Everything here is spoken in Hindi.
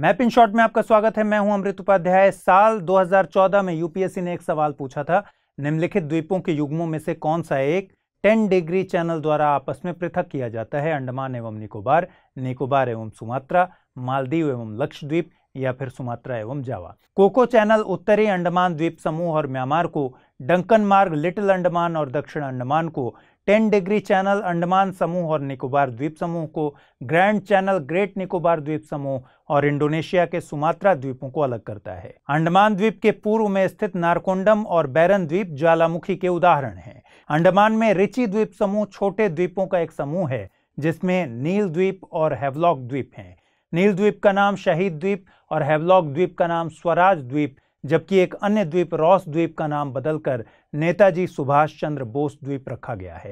मैप इन शॉर्ट में आपका स्वागत है मैं हूं अमृत उपाध्याय साल 2014 में यूपीएससी ने एक सवाल पूछा था निम्नलिखित द्वीपों के युग्मों में से कौन सा एक 10 डिग्री चैनल द्वारा आपस में पृथक किया जाता है अंडमान एवं निकोबार निकोबार एवं सुमात्रा मालदीव एवं लक्षद्वीप या फिर सुमात्रा एवं जावा कोको चैनल उत्तरी अंडमान द्वीप समूह और म्यांमार को डंकन मार्ग लिटिल अंडमान और दक्षिण अंडमान को टेन डिग्री चैनल अंडमान समूह और निकोबार द्वीप समूह को ग्रैंड चैनल ग्रेट निकोबार द्वीप समूह और इंडोनेशिया के सुमात्रा द्वीपों को अलग करता है अंडमान द्वीप के पूर्व में स्थित नारकोंडम और बैरन द्वीप ज्वालामुखी के उदाहरण हैं अंडमान में रिची द्वीप समूह छोटे द्वीपों का एक समूह है जिसमें नील द्वीप और हेवलॉक द्वीप हैं नील द्वीप का नाम शहीद द्वीप और हेवलॉक द्वीप का नाम स्वराज द्वीप जबकि एक अन्य द्वीप रॉस द्वीप का नाम बदलकर नेताजी सुभाष चंद्र बोस द्वीप रखा गया है